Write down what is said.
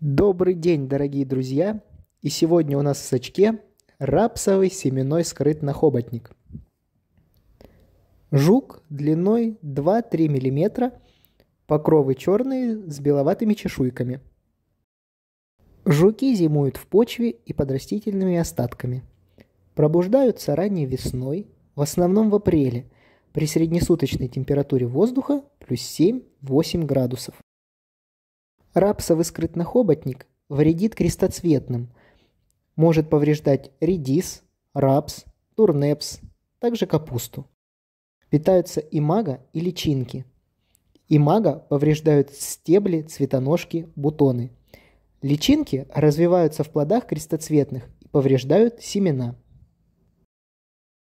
Добрый день, дорогие друзья! И сегодня у нас в сачке рапсовый семенной скрытнохоботник. Жук длиной 2-3 мм, покровы черные с беловатыми чешуйками. Жуки зимуют в почве и под растительными остатками. Пробуждаются ранней весной, в основном в апреле, при среднесуточной температуре воздуха плюс 7-8 градусов. Рапсовый скрытнохоботник вредит крестоцветным. Может повреждать редис, рапс, турнепс, также капусту. Питаются и мага и личинки. И мага повреждают стебли, цветоножки, бутоны. Личинки развиваются в плодах крестоцветных и повреждают семена.